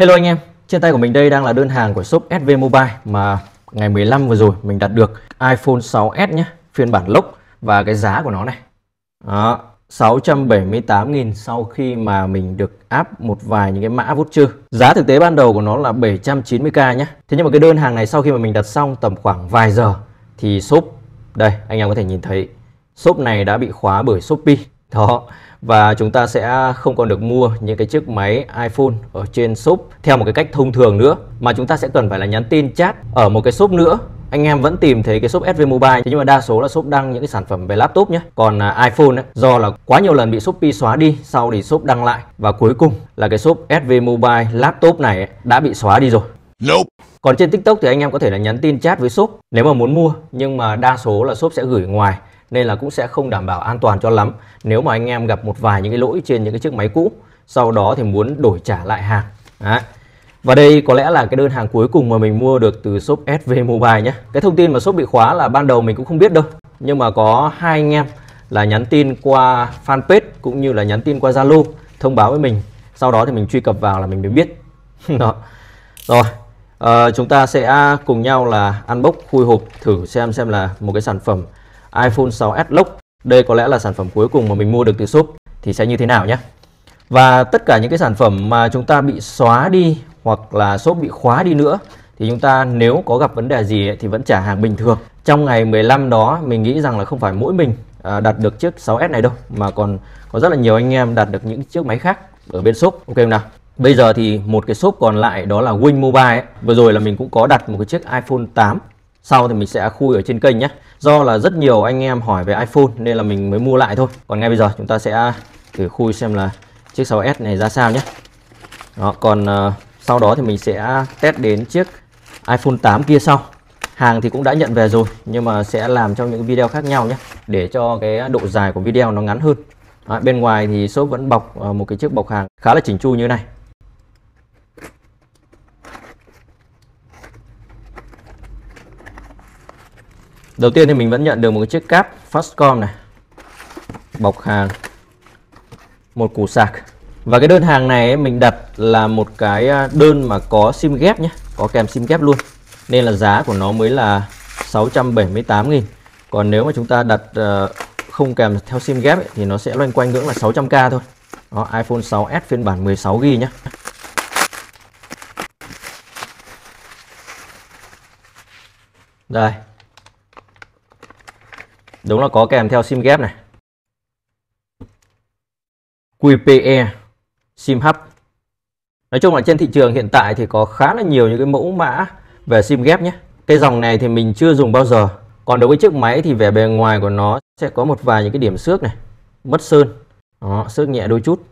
Hello anh em, trên tay của mình đây đang là đơn hàng của shop SV Mobile mà ngày 15 vừa rồi mình đặt được iPhone 6s nhé, phiên bản lốc và cái giá của nó này. Đó, 678.000 sau khi mà mình được áp một vài những cái mã voucher. Giá thực tế ban đầu của nó là 790k nhé. Thế nhưng mà cái đơn hàng này sau khi mà mình đặt xong tầm khoảng vài giờ thì shop đây anh em có thể nhìn thấy shop này đã bị khóa bởi Shopee đó và chúng ta sẽ không còn được mua những cái chiếc máy iPhone ở trên shop theo một cái cách thông thường nữa mà chúng ta sẽ cần phải là nhắn tin chat ở một cái shop nữa anh em vẫn tìm thấy cái shop SV Mobile nhưng mà đa số là shop đăng những cái sản phẩm về laptop nhé còn à, iPhone ấy, do là quá nhiều lần bị Shopee xóa đi sau thì shop đăng lại và cuối cùng là cái shop SV Mobile laptop này ấy, đã bị xóa đi rồi Nope. Còn trên TikTok thì anh em có thể là nhắn tin chat với shop nếu mà muốn mua nhưng mà đa số là shop sẽ gửi ngoài nên là cũng sẽ không đảm bảo an toàn cho lắm nếu mà anh em gặp một vài những cái lỗi trên những cái chiếc máy cũ sau đó thì muốn đổi trả lại hàng Đấy. Và đây có lẽ là cái đơn hàng cuối cùng mà mình mua được từ shop SV Mobile nhé. Cái thông tin mà shop bị khóa là ban đầu mình cũng không biết đâu. Nhưng mà có hai anh em là nhắn tin qua fanpage cũng như là nhắn tin qua Zalo thông báo với mình. Sau đó thì mình truy cập vào là mình mới biết. Đó. Rồi, à, chúng ta sẽ cùng nhau là unbox khui hộp thử xem xem là một cái sản phẩm iPhone 6s Lock. Đây có lẽ là sản phẩm cuối cùng mà mình mua được từ shop thì sẽ như thế nào nhé. Và tất cả những cái sản phẩm mà chúng ta bị xóa đi hoặc là shop bị khóa đi nữa thì chúng ta nếu có gặp vấn đề gì ấy, thì vẫn trả hàng bình thường. Trong ngày 15 đó mình nghĩ rằng là không phải mỗi mình à, đặt được chiếc 6S này đâu mà còn có rất là nhiều anh em đặt được những chiếc máy khác ở bên shop. Ok không nào? Bây giờ thì một cái shop còn lại đó là Win Mobile ấy. Vừa rồi là mình cũng có đặt một cái chiếc iPhone 8 sau thì mình sẽ khui ở trên kênh nhé do là rất nhiều anh em hỏi về iPhone nên là mình mới mua lại thôi còn ngay bây giờ chúng ta sẽ thử khui xem là chiếc 6S này ra sao nhé đó còn uh, sau đó thì mình sẽ test đến chiếc iPhone 8 kia sau hàng thì cũng đã nhận về rồi nhưng mà sẽ làm trong những video khác nhau nhé để cho cái độ dài của video nó ngắn hơn à, bên ngoài thì số vẫn bọc ờ, một cái chiếc bọc hàng khá là chỉnh chu như này đầu tiên thì mình vẫn nhận được một cái chiếc cáp Fastcom này bọc hàng một củ sạc và cái đơn hàng này ấy, mình đặt là một cái à, đơn mà có sim ghép nhé có kèm sim ghép luôn nên là giá của nó mới là 678.000 còn nếu mà chúng ta đặt ờ, không kèm theo sim ghép ấy, thì nó sẽ loanh quanh ngưỡng là 600k thôi đó, iPhone 6s phiên bản 16GB nhé đây đúng là có kèm theo sim ghép này QPE sim hub nói chung là trên thị trường hiện tại thì có khá là nhiều những cái mẫu mã về sim ghép nhé cái dòng này thì mình chưa dùng bao giờ còn đối với chiếc máy thì vẻ bề ngoài của nó sẽ có một vài những cái điểm xước này mất sơn Đó, xước nhẹ đôi chút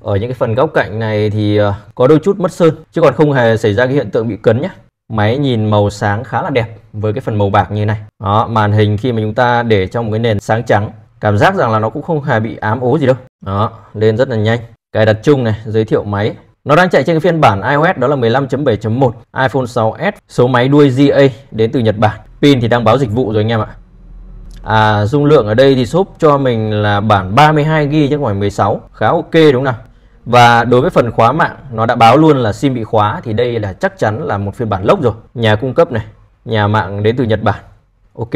ở những cái phần góc cạnh này thì ờ, có đôi chút mất sơn chứ còn không hề xảy ra cái hiện tượng bị cấn nhé máy nhìn màu sáng khá là đẹp với cái phần màu bạc như này đó màn hình khi mà chúng ta để trong một cái nền sáng trắng cảm giác rằng là nó cũng không hề bị ám ố gì đâu đó lên rất là nhanh cài đặt chung này giới thiệu máy nó đang chạy trên cái phiên bản iOS đó là 15.7.1 iPhone 6s số máy đuôi GA đến từ Nhật Bản pin thì đang báo dịch vụ rồi anh em ạ À, dung lượng ở đây thì shop cho mình là bản 32GB chứ không phải 16 Khá ok đúng không nào và đối với phần khóa mạng, nó đã báo luôn là SIM bị khóa thì đây là chắc chắn là một phiên bản lốc rồi. Nhà cung cấp này, nhà mạng đến từ Nhật Bản. Ok.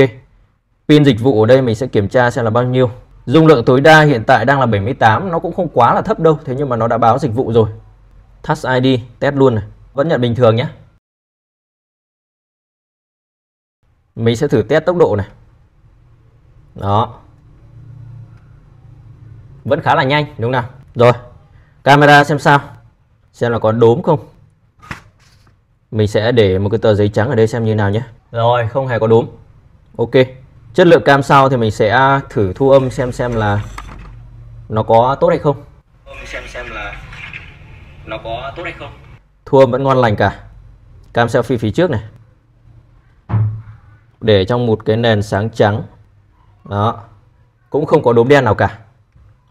Pin dịch vụ ở đây mình sẽ kiểm tra xem là bao nhiêu. Dung lượng tối đa hiện tại đang là 78, nó cũng không quá là thấp đâu, thế nhưng mà nó đã báo dịch vụ rồi. Touch ID, test luôn này. Vẫn nhận bình thường nhé. Mình sẽ thử test tốc độ này. Đó. Vẫn khá là nhanh, đúng không nào? Rồi, camera xem sao xem là có đốm không mình sẽ để một cái tờ giấy trắng ở đây xem như nào nhé rồi không hề có đốm ok chất lượng cam sau thì mình sẽ thử thu âm xem xem là nó có tốt hay không xem xem là nó có tốt hay không thu âm vẫn ngon lành cả cam selfie phía trước này để trong một cái nền sáng trắng đó cũng không có đốm đen nào cả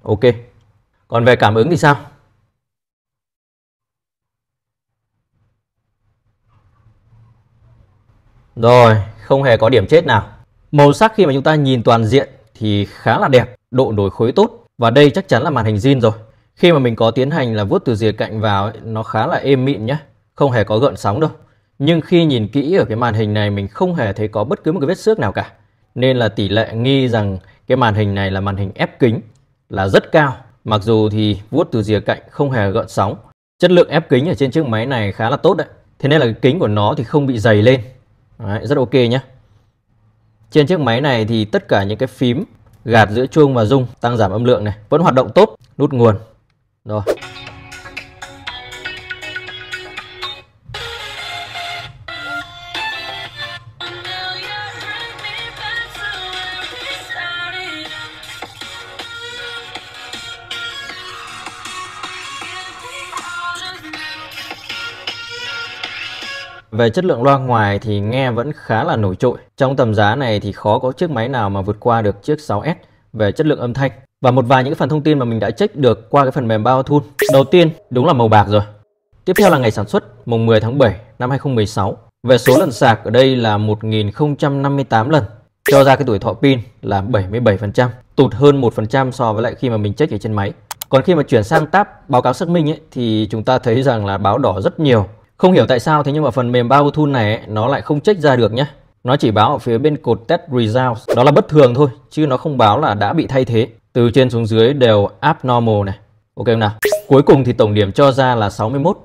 ok còn về cảm ứng thì sao Rồi, không hề có điểm chết nào. Màu sắc khi mà chúng ta nhìn toàn diện thì khá là đẹp, độ nổi khối tốt và đây chắc chắn là màn hình zin rồi. Khi mà mình có tiến hành là vuốt từ rìa cạnh vào ấy, nó khá là êm mịn nhé, không hề có gợn sóng đâu. Nhưng khi nhìn kỹ ở cái màn hình này mình không hề thấy có bất cứ một cái vết xước nào cả. Nên là tỷ lệ nghi rằng cái màn hình này là màn hình ép kính là rất cao. Mặc dù thì vuốt từ rìa cạnh không hề gợn sóng. Chất lượng ép kính ở trên chiếc máy này khá là tốt đấy. Thế nên là cái kính của nó thì không bị dày lên Đấy, rất ok nhé trên chiếc máy này thì tất cả những cái phím gạt giữa chuông và rung tăng giảm âm lượng này vẫn hoạt động tốt nút nguồn rồi Về chất lượng loa ngoài thì nghe vẫn khá là nổi trội. Trong tầm giá này thì khó có chiếc máy nào mà vượt qua được chiếc 6S về chất lượng âm thanh. Và một vài những phần thông tin mà mình đã check được qua cái phần mềm bao thun. Đầu tiên đúng là màu bạc rồi. Tiếp theo là ngày sản xuất mùng 10 tháng 7 năm 2016. Về số lần sạc ở đây là 1058 lần. Cho ra cái tuổi thọ pin là 77%, tụt hơn 1% so với lại khi mà mình check ở trên máy. Còn khi mà chuyển sang tab báo cáo xác minh ấy, thì chúng ta thấy rằng là báo đỏ rất nhiều không hiểu tại sao thế nhưng mà phần mềm Powtool này nó lại không check ra được nhé. Nó chỉ báo ở phía bên cột test results, đó là bất thường thôi, chứ nó không báo là đã bị thay thế. Từ trên xuống dưới đều abnormal này. Ok không nào? Cuối cùng thì tổng điểm cho ra là 61.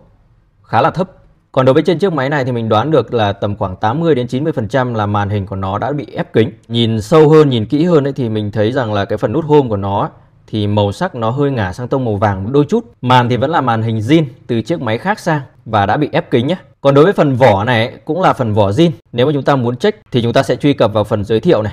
Khá là thấp. Còn đối với trên chiếc máy này thì mình đoán được là tầm khoảng 80 đến 90% là màn hình của nó đã bị ép kính. Nhìn sâu hơn, nhìn kỹ hơn ấy thì mình thấy rằng là cái phần nút home của nó thì màu sắc nó hơi ngả sang tông màu vàng một đôi chút. Màn thì vẫn là màn hình zin từ chiếc máy khác sang và đã bị ép kính nhé. Còn đối với phần vỏ này cũng là phần vỏ zin. Nếu mà chúng ta muốn check thì chúng ta sẽ truy cập vào phần giới thiệu này.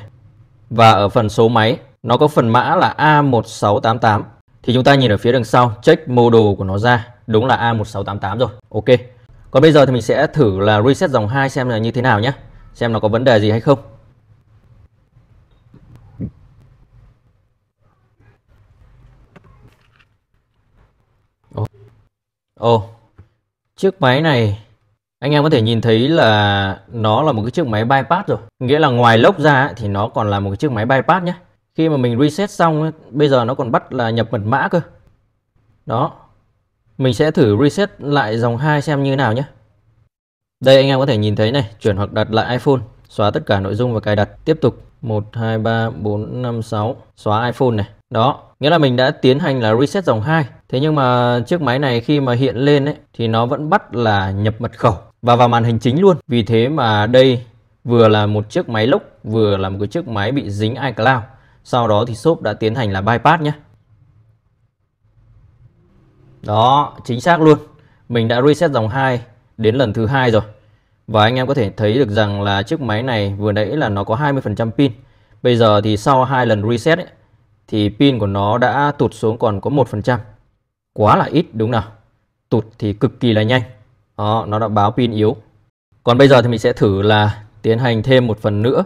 Và ở phần số máy nó có phần mã là A1688 thì chúng ta nhìn ở phía đằng sau check model của nó ra đúng là A1688 rồi. Ok. Còn bây giờ thì mình sẽ thử là reset dòng 2 xem là như thế nào nhé. Xem nó có vấn đề gì hay không. Ồ, chiếc máy này anh em có thể nhìn thấy là nó là một cái chiếc máy bypass rồi. Nghĩa là ngoài lốc ra thì nó còn là một cái chiếc máy bypass nhé. Khi mà mình reset xong, bây giờ nó còn bắt là nhập mật mã cơ. Đó. Mình sẽ thử reset lại dòng 2 xem như nào nhé. Đây anh em có thể nhìn thấy này, chuyển hoặc đặt lại iPhone, xóa tất cả nội dung và cài đặt. Tiếp tục 1, 2, 3, 4, 5, 6, xóa iPhone này. Đó, nghĩa là mình đã tiến hành là reset dòng 2. Thế nhưng mà chiếc máy này khi mà hiện lên ấy, thì nó vẫn bắt là nhập mật khẩu và vào màn hình chính luôn. Vì thế mà đây vừa là một chiếc máy lốc, vừa là một cái chiếc máy bị dính iCloud. Sau đó thì shop đã tiến hành là bypass nhé. Đó, chính xác luôn. Mình đã reset dòng 2 đến lần thứ hai rồi. Và anh em có thể thấy được rằng là chiếc máy này vừa nãy là nó có 20% pin. Bây giờ thì sau hai lần reset ấy, thì pin của nó đã tụt xuống còn có 1%. Quá là ít đúng nào? Tụt thì cực kỳ là nhanh. Đó, nó đã báo pin yếu. Còn bây giờ thì mình sẽ thử là tiến hành thêm một phần nữa.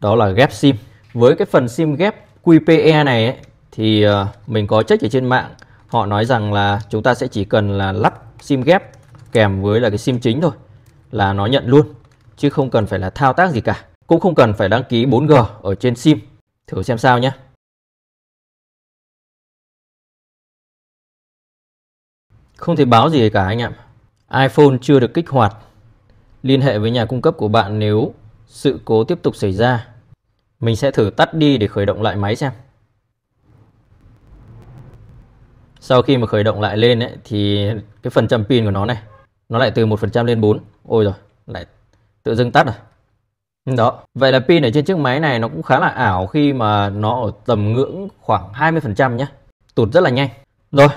Đó là ghép sim. Với cái phần sim ghép QPE này ấy, thì ờ, mình có check ở trên mạng. Họ nói rằng là chúng ta sẽ chỉ cần là lắp sim ghép kèm với là cái sim chính thôi là nó nhận luôn chứ không cần phải là thao tác gì cả cũng không cần phải đăng ký 4G ở trên sim thử xem sao nhé Không thể báo gì cả anh ạ. iPhone chưa được kích hoạt. Liên hệ với nhà cung cấp của bạn nếu sự cố tiếp tục xảy ra. Mình sẽ thử tắt đi để khởi động lại máy xem. Sau khi mà khởi động lại lên ấy, thì cái phần trăm pin của nó này nó lại từ 1% lên 4. Ôi rồi, lại tự dưng tắt rồi. Đó, vậy là pin ở trên chiếc máy này nó cũng khá là ảo khi mà nó ở tầm ngưỡng khoảng 20% nhé. Tụt rất là nhanh. Rồi,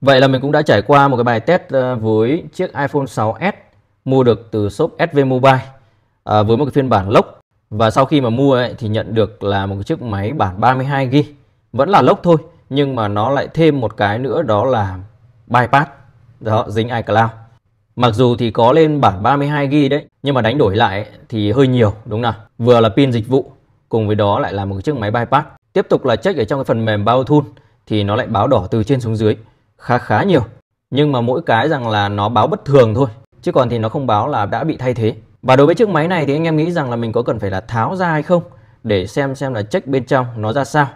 Vậy là mình cũng đã trải qua một cái bài test ờ, với chiếc iPhone 6s mua được từ shop SV Mobile à, với một cái phiên bản lốc và sau khi mà mua ấy, thì nhận được là một cái chiếc máy bản 32 g vẫn là lốc thôi nhưng mà nó lại thêm một cái nữa đó là bypass đó dính iCloud mặc dù thì có lên bản 32 g đấy nhưng mà đánh đổi lại thì hơi nhiều đúng không nào vừa là pin dịch vụ cùng với đó lại là một chiếc máy bypass tiếp tục là check ở trong cái phần mềm bao thun thì nó lại báo đỏ từ trên xuống dưới khá khá nhiều nhưng mà mỗi cái rằng là nó báo bất thường thôi chứ còn thì nó không báo là đã bị thay thế và đối với chiếc máy này thì anh em nghĩ rằng là mình có cần phải là tháo ra hay không để xem xem là check bên trong nó ra sao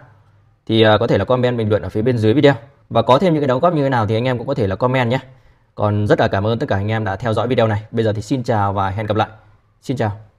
thì uh, có thể là comment bình luận ở phía bên dưới video và có thêm những cái đóng góp như thế nào thì anh em cũng có thể là comment nhé còn rất là cảm ơn tất cả anh em đã theo dõi video này bây giờ thì xin chào và hẹn gặp lại xin chào